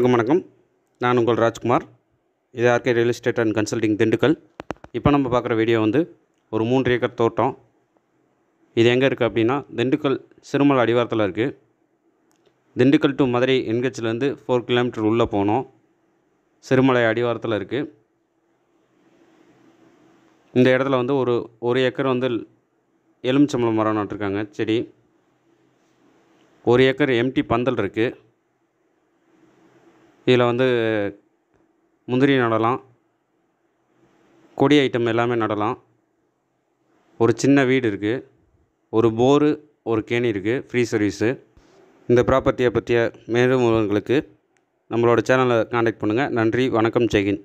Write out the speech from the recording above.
வணக்கம் வணக்கம் நான் உங்கள் ராஜ்குமார் இது RK real estate and consulting Dindigul இப்போ நம்ம பார்க்குற வீடியோ வந்து ஒரு மூன்று ஏக்கர் தோட்டம் இது எங்கே இருக்குது அப்படின்னா திண்டுக்கல் சிறுமலை அடிவாரத்தில் இருக்குது திண்டுக்கல் டு மதுரை என்கேச்சிலேருந்து ஃபோர் கிலோமீட்டர் உள்ளே போனோம் சிறுமலை அடிவாரத்தில் இருக்குது இந்த இடத்துல வந்து ஒரு ஒரு ஏக்கர் வந்து எலுமிச்சம்பளம் மரம் நட்டுருக்காங்க செடி ஒரு ஏக்கர் எம்டி பந்தல் இருக்குது இதில் வந்து முந்திரி நடலாம் கொடி ஐட்டம் எல்லாமே நடலாம் ஒரு சின்ன வீடு இருக்குது ஒரு போரு ஒரு கேணி இருக்குது ஃப்ரீ சர்வீஸு இந்த ப்ராப்பர்ட்டியை பற்றிய மேலும் உங்களுக்கு நம்மளோட சேனலை காண்டாக்ட் பண்ணுங்கள் நன்றி வணக்கம் ஜெகின்